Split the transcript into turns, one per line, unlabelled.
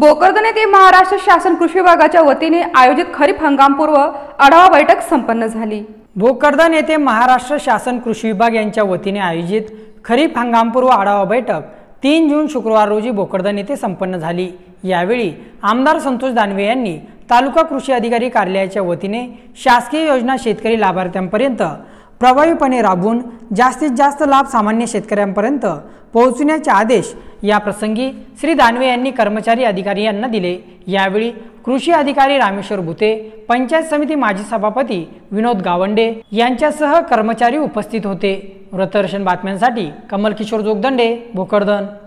भोकरदन येथे महाराष्ट्र शासन कृषी विभागाच्या वतीने आयोजित खरीप हंगामपूर्व
आढावा बैठक संपन्न झाली भोकरदन येथे महाराष्ट्र शासन कृषी विभाग यांच्या वतीने आयोजित खरीप हंगामपूर्व आढावा बैठक तीन जून शुक्रवार रोजी भोकरदन येथे संपन्न झाली यावेळी आमदार संतोष दानवे यांनी तालुका कृषी अधिकारी कार्यालयाच्या वतीने शासकीय योजना शेतकरी लाभार्थ्यांपर्यंत प्रभावीपणे राबवून जास्तीत जास्त लाभ सामान्य शेतकऱ्यांपर्यंत पोहोचण्याचे आदेश या प्रसंगी श्री दानवे यांनी कर्मचारी अधिकारी यांना दिले यावेळी कृषी अधिकारी रामेश्वर भुते पंचायत समिती माजी सभापती विनोद गावंडे यांच्यासह कर्मचारी उपस्थित होते व्रतदर्शन बातम्यांसाठी कमल किशोर जोगदंडे भोकरदन